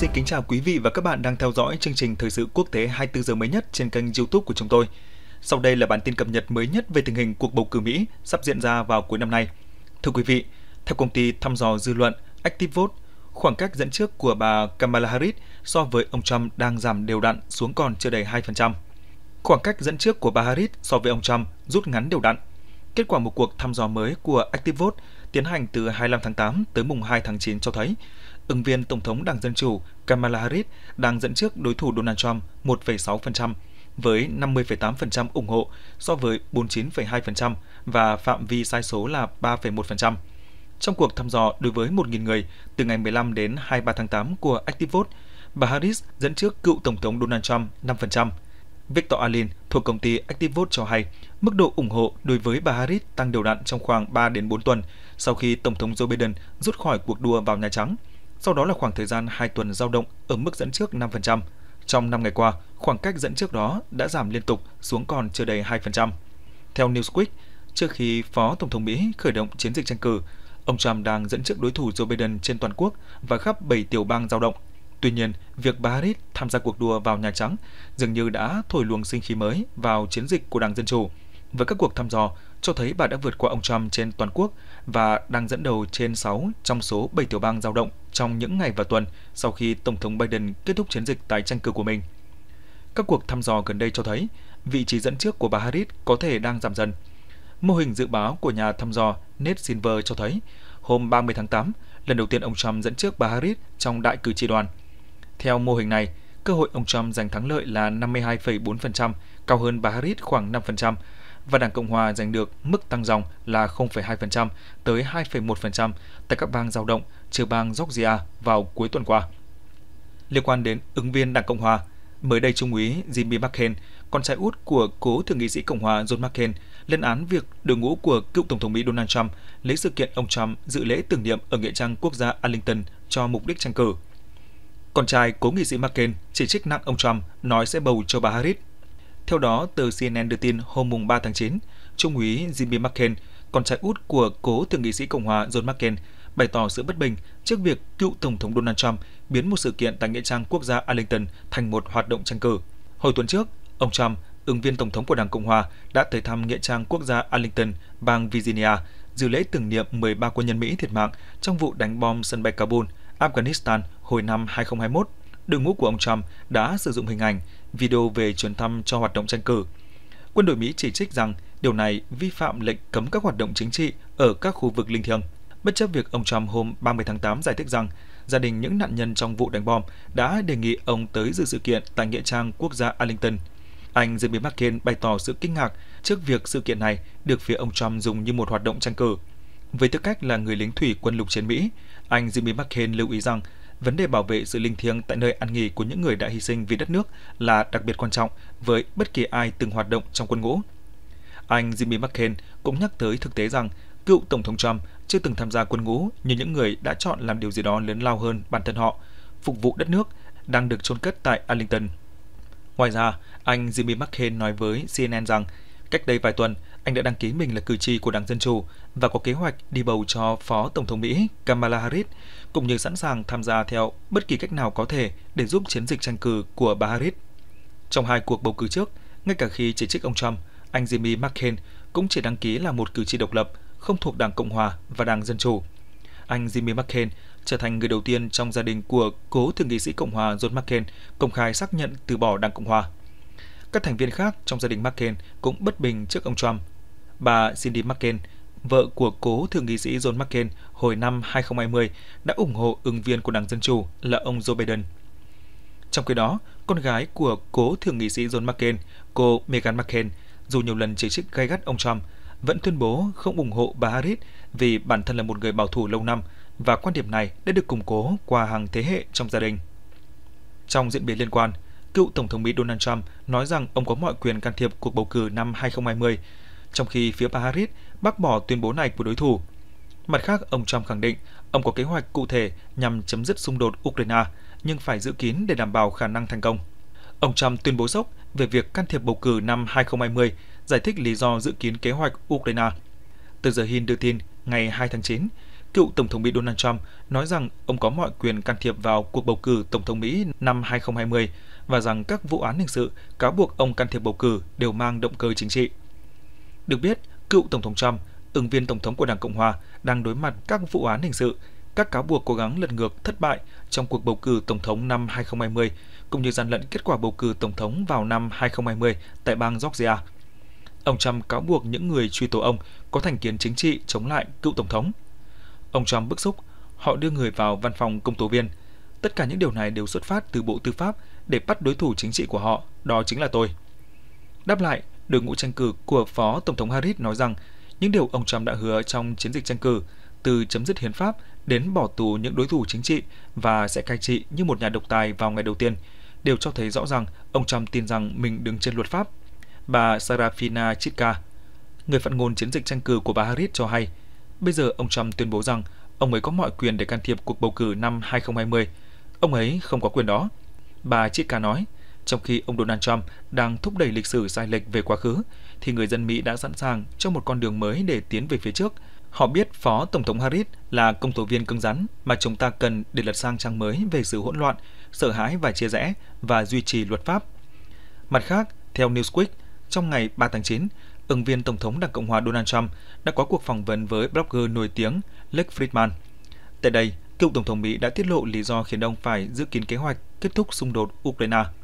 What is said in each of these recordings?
xin kính chào quý vị và các bạn đang theo dõi chương trình thời sự quốc tế 24 giờ mới nhất trên kênh YouTube của chúng tôi. Sau đây là bản tin cập nhật mới nhất về tình hình cuộc bầu cử Mỹ sắp diễn ra vào cuối năm nay. Thưa quý vị, theo công ty thăm dò dư luận ActiveVote, khoảng cách dẫn trước của bà Kamala Harris so với ông Trump đang giảm đều đặn xuống còn chưa đầy 2%. Khoảng cách dẫn trước của bà Harris so với ông Trump rút ngắn đều đặn. Kết quả một cuộc thăm dò mới của ActiveVote tiến hành từ 25 tháng 8 tới mùng 2 tháng 9 cho thấy ứng viên Tổng thống Đảng Dân Chủ Kamala Harris đang dẫn trước đối thủ Donald Trump 1,6% với 50,8% ủng hộ so với 49,2% và phạm vi sai số là 3,1%. Trong cuộc thăm dò đối với 1.000 người từ ngày 15 đến 23 tháng 8 của ActiveVote, bà Harris dẫn trước cựu Tổng thống Donald Trump 5%. Victor Allen thuộc công ty ActiveVote cho hay mức độ ủng hộ đối với bà Harris tăng đều đặn trong khoảng 3 đến 4 tuần sau khi Tổng thống Joe Biden rút khỏi cuộc đua vào Nhà Trắng – sau đó là khoảng thời gian 2 tuần giao động ở mức dẫn trước 5%. Trong 5 ngày qua, khoảng cách dẫn trước đó đã giảm liên tục xuống còn chưa đầy 2%. Theo Newsweek, trước khi Phó Tổng thống Mỹ khởi động chiến dịch tranh cử, ông Trump đang dẫn trước đối thủ Joe Biden trên toàn quốc và khắp 7 tiểu bang giao động. Tuy nhiên, việc bà Harris tham gia cuộc đua vào Nhà Trắng dường như đã thổi luồng sinh khí mới vào chiến dịch của Đảng Dân Chủ. Với các cuộc thăm dò, cho thấy bà đã vượt qua ông Trump trên toàn quốc và đang dẫn đầu trên 6 trong số 7 tiểu bang dao động trong những ngày và tuần sau khi Tổng thống Biden kết thúc chiến dịch tái tranh cử của mình. Các cuộc thăm dò gần đây cho thấy vị trí dẫn trước của bà Harris có thể đang giảm dần. Mô hình dự báo của nhà thăm dò Ned Silver cho thấy hôm 30 tháng 8, lần đầu tiên ông Trump dẫn trước bà Harris trong đại cử tri đoàn. Theo mô hình này, cơ hội ông Trump giành thắng lợi là 52,4%, cao hơn bà Harris khoảng 5%, và Đảng Cộng Hòa giành được mức tăng dòng là 0,2% tới 2,1% tại các bang giao động trừ bang Georgia vào cuối tuần qua. Liên quan đến ứng viên Đảng Cộng Hòa, mới đây Trung úy Jimmy McCain, con trai út của cố thượng nghị sĩ Cộng hòa John McCain, lên án việc đội ngũ của cựu Tổng thống Mỹ Donald Trump lấy sự kiện ông Trump dự lễ tưởng niệm ở Nghĩa trang quốc gia Arlington cho mục đích tranh cử. Con trai cố nghị sĩ McCain chỉ trích nặng ông Trump nói sẽ bầu cho bà Harris theo đó, tờ CNN đưa tin hôm 3 tháng 9, Trung úy Jimmy McCain, con trai út của cố thượng nghị sĩ Cộng hòa John McCain, bày tỏ sự bất bình trước việc cựu Tổng thống Donald Trump biến một sự kiện tại Nghĩa trang quốc gia Arlington thành một hoạt động tranh cử. Hồi tuần trước, ông Trump, ứng viên Tổng thống của Đảng Cộng Hòa, đã tới thăm Nghĩa trang quốc gia Arlington, bang Virginia, dự lễ tưởng niệm 13 quân nhân Mỹ thiệt mạng trong vụ đánh bom sân bay Kabul, Afghanistan hồi năm 2021. Đội ngũ của ông Trump đã sử dụng hình ảnh video về chuyến thăm cho hoạt động tranh cử. Quân đội Mỹ chỉ trích rằng điều này vi phạm lệnh cấm các hoạt động chính trị ở các khu vực linh thiêng, bất chấp việc ông Trump hôm 30 tháng 8 giải thích rằng gia đình những nạn nhân trong vụ đánh bom đã đề nghị ông tới dự sự kiện tại nghĩa trang quốc gia Arlington. Anh Jimmy McCain bày tỏ sự kinh ngạc trước việc sự kiện này được phía ông Trump dùng như một hoạt động tranh cử. Với tư cách là người lính thủy quân lục chiến Mỹ, anh Jimmy McCain lưu ý rằng vấn đề bảo vệ sự linh thiêng tại nơi an nghỉ của những người đã hy sinh vì đất nước là đặc biệt quan trọng với bất kỳ ai từng hoạt động trong quân ngũ. Anh Jimmy McCain cũng nhắc tới thực tế rằng cựu Tổng thống Trump chưa từng tham gia quân ngũ như những người đã chọn làm điều gì đó lớn lao hơn bản thân họ, phục vụ đất nước, đang được chôn cất tại Arlington. Ngoài ra, anh Jimmy McCain nói với CNN rằng, cách đây vài tuần, anh đã đăng ký mình là cử tri của Đảng Dân Chủ và có kế hoạch đi bầu cho Phó Tổng thống Mỹ Kamala Harris, cũng như sẵn sàng tham gia theo bất kỳ cách nào có thể để giúp chiến dịch tranh cử của bà Harris. Trong hai cuộc bầu cử trước, ngay cả khi chỉ trích ông Trump, anh Jimmy McCain cũng chỉ đăng ký là một cử tri độc lập, không thuộc Đảng Cộng Hòa và Đảng Dân Chủ. Anh Jimmy McCain trở thành người đầu tiên trong gia đình của cố thượng nghị sĩ Cộng hòa John McCain công khai xác nhận từ bỏ Đảng Cộng Hòa. Các thành viên khác trong gia đình McCain cũng bất bình trước ông Trump bà Cindy McCain, vợ của cố thượng nghị sĩ John McCain hồi năm 2020, đã ủng hộ ứng viên của Đảng Dân Chủ là ông Joe Biden. Trong khi đó, con gái của cố thượng nghị sĩ John McCain, cô Meghan McCain, dù nhiều lần chỉ trích gay gắt ông Trump, vẫn tuyên bố không ủng hộ bà Harris vì bản thân là một người bảo thủ lâu năm và quan điểm này đã được củng cố qua hàng thế hệ trong gia đình. Trong diễn biến liên quan, cựu Tổng thống Mỹ Donald Trump nói rằng ông có mọi quyền can thiệp cuộc bầu cử năm 2020 trong khi phía Paris bác bỏ tuyên bố này của đối thủ. Mặt khác, ông Trump khẳng định ông có kế hoạch cụ thể nhằm chấm dứt xung đột Ukraine, nhưng phải giữ kín để đảm bảo khả năng thành công. Ông Trump tuyên bố sốc về việc can thiệp bầu cử năm 2020, giải thích lý do dự kiến kế hoạch Ukraine. Từ giờ Hin đưa tin, ngày 2 tháng 9, cựu Tổng thống Mỹ Donald Trump nói rằng ông có mọi quyền can thiệp vào cuộc bầu cử Tổng thống Mỹ năm 2020 và rằng các vụ án hình sự cáo buộc ông can thiệp bầu cử đều mang động cơ chính trị. Được biết, cựu Tổng thống Trump, ứng viên Tổng thống của Đảng Cộng Hòa, đang đối mặt các vụ án hình sự, các cáo buộc cố gắng lật ngược thất bại trong cuộc bầu cử Tổng thống năm 2020, cũng như gian lận kết quả bầu cử Tổng thống vào năm 2020 tại bang Georgia. Ông Trump cáo buộc những người truy tố ông có thành kiến chính trị chống lại cựu Tổng thống. Ông Trump bức xúc, họ đưa người vào văn phòng công tố viên. Tất cả những điều này đều xuất phát từ Bộ Tư pháp để bắt đối thủ chính trị của họ, đó chính là tôi. Đáp lại, đội ngũ tranh cử của Phó Tổng thống Harris nói rằng những điều ông Trump đã hứa trong chiến dịch tranh cử, từ chấm dứt hiến pháp đến bỏ tù những đối thủ chính trị và sẽ cai trị như một nhà độc tài vào ngày đầu tiên, đều cho thấy rõ rằng ông Trump tin rằng mình đứng trên luật pháp. Bà Sarafina Chitka, người phát ngôn chiến dịch tranh cử của bà Harris cho hay, bây giờ ông Trump tuyên bố rằng ông ấy có mọi quyền để can thiệp cuộc bầu cử năm 2020. Ông ấy không có quyền đó. Bà Chitka nói, trong khi ông Donald Trump đang thúc đẩy lịch sử sai lệch về quá khứ, thì người dân Mỹ đã sẵn sàng cho một con đường mới để tiến về phía trước. Họ biết Phó Tổng thống Harris là công tố viên cứng rắn mà chúng ta cần để lật sang trang mới về sự hỗn loạn, sợ hãi và chia rẽ và duy trì luật pháp. Mặt khác, theo Newsweek, trong ngày 3 tháng 9, ứng viên Tổng thống Đảng Cộng hòa Donald Trump đã có cuộc phỏng vấn với blogger nổi tiếng Lex Friedman. Tại đây, cựu Tổng thống Mỹ đã tiết lộ lý do khiến ông phải giữ kín kế hoạch kết thúc xung đột Ukraine –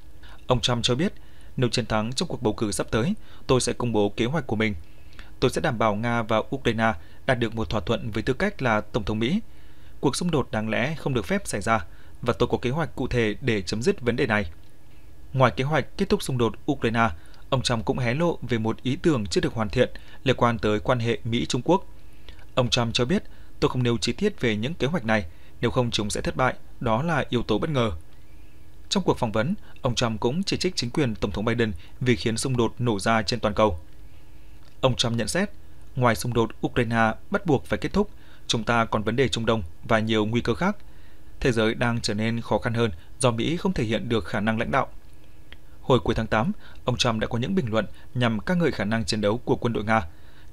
Ông Trump cho biết, nếu chiến thắng trong cuộc bầu cử sắp tới, tôi sẽ công bố kế hoạch của mình. Tôi sẽ đảm bảo Nga và Ukraine đạt được một thỏa thuận với tư cách là Tổng thống Mỹ. Cuộc xung đột đáng lẽ không được phép xảy ra và tôi có kế hoạch cụ thể để chấm dứt vấn đề này. Ngoài kế hoạch kết thúc xung đột Ukraine, ông Trump cũng hé lộ về một ý tưởng chưa được hoàn thiện liên quan tới quan hệ Mỹ-Trung Quốc. Ông Trump cho biết, tôi không nêu chi tiết về những kế hoạch này, nếu không chúng sẽ thất bại, đó là yếu tố bất ngờ. Trong cuộc phỏng vấn, ông Trump cũng chỉ trích chính quyền Tổng thống Biden vì khiến xung đột nổ ra trên toàn cầu. Ông Trump nhận xét, ngoài xung đột Ukraine bắt buộc phải kết thúc, chúng ta còn vấn đề Trung Đông và nhiều nguy cơ khác. Thế giới đang trở nên khó khăn hơn do Mỹ không thể hiện được khả năng lãnh đạo. Hồi cuối tháng 8, ông Trump đã có những bình luận nhằm ca ngợi khả năng chiến đấu của quân đội Nga,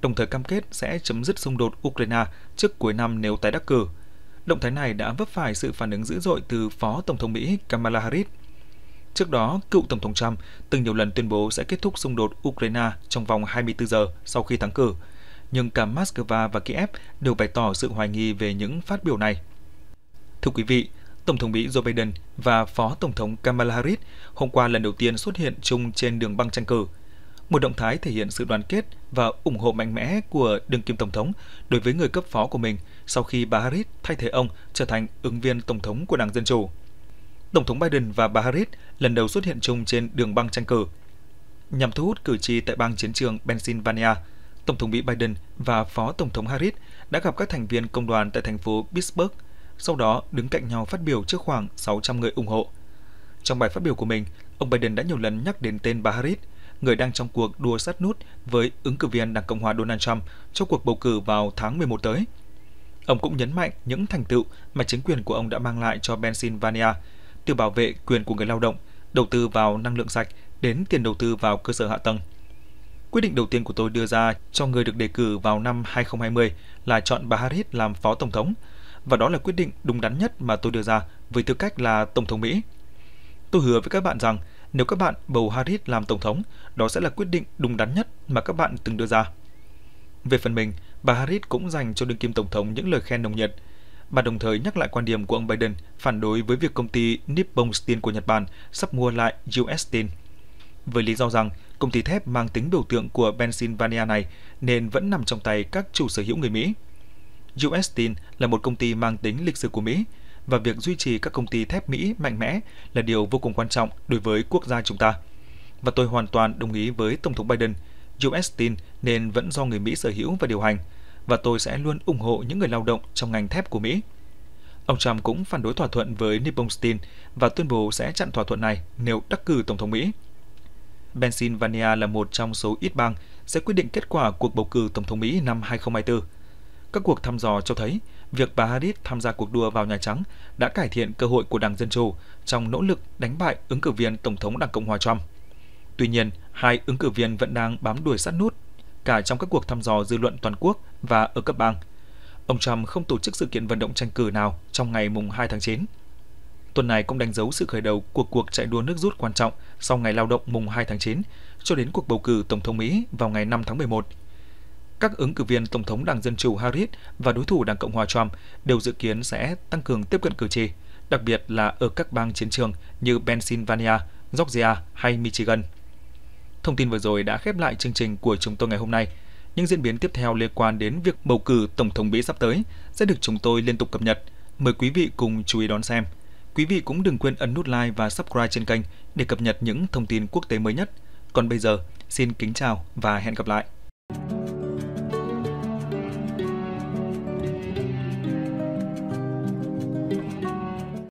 đồng thời cam kết sẽ chấm dứt xung đột Ukraine trước cuối năm nếu tái đắc cử – Động thái này đã vấp phải sự phản ứng dữ dội từ Phó Tổng thống Mỹ Kamala Harris. Trước đó, cựu Tổng thống Trump từng nhiều lần tuyên bố sẽ kết thúc xung đột Ukraine trong vòng 24 giờ sau khi thắng cử. Nhưng cả Moscow và Kiev đều bày tỏ sự hoài nghi về những phát biểu này. Thưa quý vị, Tổng thống Mỹ Joe Biden và Phó Tổng thống Kamala Harris hôm qua lần đầu tiên xuất hiện chung trên đường băng tranh cử – một động thái thể hiện sự đoàn kết và ủng hộ mạnh mẽ của đương kim tổng thống đối với người cấp phó của mình sau khi bà Harris thay thế ông trở thành ứng viên tổng thống của Đảng Dân chủ. Tổng thống Biden và bà Harris lần đầu xuất hiện chung trên đường băng tranh cử nhằm thu hút cử tri tại bang chiến trường Pennsylvania. Tổng thống Mỹ Biden và Phó Tổng thống Harris đã gặp các thành viên công đoàn tại thành phố Pittsburgh, sau đó đứng cạnh nhau phát biểu trước khoảng 600 người ủng hộ. Trong bài phát biểu của mình, ông Biden đã nhiều lần nhắc đến tên bà Harris – người đang trong cuộc đua sát nút với ứng cử viên Đảng Cộng hòa Donald Trump trong cuộc bầu cử vào tháng 11 tới. Ông cũng nhấn mạnh những thành tựu mà chính quyền của ông đã mang lại cho Pennsylvania, từ bảo vệ quyền của người lao động, đầu tư vào năng lượng sạch đến tiền đầu tư vào cơ sở hạ tầng. Quyết định đầu tiên của tôi đưa ra cho người được đề cử vào năm 2020 là chọn bà Harris làm phó tổng thống, và đó là quyết định đúng đắn nhất mà tôi đưa ra với tư cách là tổng thống Mỹ. Tôi hứa với các bạn rằng nếu các bạn bầu Harris làm Tổng thống, đó sẽ là quyết định đúng đắn nhất mà các bạn từng đưa ra. Về phần mình, bà Harris cũng dành cho đương kim Tổng thống những lời khen nồng nhiệt. Bà đồng thời nhắc lại quan điểm của ông Biden phản đối với việc công ty Nippon Steel của Nhật Bản sắp mua lại US Steel. Với lý do rằng, công ty thép mang tính biểu tượng của Pennsylvania này nên vẫn nằm trong tay các chủ sở hữu người Mỹ. US Steel là một công ty mang tính lịch sử của Mỹ, và việc duy trì các công ty thép Mỹ mạnh mẽ là điều vô cùng quan trọng đối với quốc gia chúng ta. Và tôi hoàn toàn đồng ý với Tổng thống Biden, US Steel nên vẫn do người Mỹ sở hữu và điều hành, và tôi sẽ luôn ủng hộ những người lao động trong ngành thép của Mỹ. Ông Trump cũng phản đối thỏa thuận với Nippon Steel và tuyên bố sẽ chặn thỏa thuận này nếu đắc cử Tổng thống Mỹ. Pennsylvania là một trong số ít bang sẽ quyết định kết quả cuộc bầu cử Tổng thống Mỹ năm 2024. Các cuộc thăm dò cho thấy việc bà Harris tham gia cuộc đua vào Nhà Trắng đã cải thiện cơ hội của Đảng Dân Chủ trong nỗ lực đánh bại ứng cử viên Tổng thống Đảng Cộng hòa Trump. Tuy nhiên, hai ứng cử viên vẫn đang bám đuổi sát nút, cả trong các cuộc thăm dò dư luận toàn quốc và ở cấp bang. Ông Trump không tổ chức sự kiện vận động tranh cử nào trong ngày mùng 2 tháng 9. Tuần này cũng đánh dấu sự khởi đầu của cuộc chạy đua nước rút quan trọng sau ngày lao động mùng 2 tháng 9 cho đến cuộc bầu cử Tổng thống Mỹ vào ngày 5 tháng 11 các ứng cử viên Tổng thống Đảng Dân Chủ Harris và đối thủ Đảng Cộng hòa Trump đều dự kiến sẽ tăng cường tiếp cận cử tri, đặc biệt là ở các bang chiến trường như Pennsylvania, Georgia hay Michigan. Thông tin vừa rồi đã khép lại chương trình của chúng tôi ngày hôm nay. Những diễn biến tiếp theo liên quan đến việc bầu cử Tổng thống Mỹ sắp tới sẽ được chúng tôi liên tục cập nhật. Mời quý vị cùng chú ý đón xem. Quý vị cũng đừng quên ấn nút like và subscribe trên kênh để cập nhật những thông tin quốc tế mới nhất. Còn bây giờ, xin kính chào và hẹn gặp lại.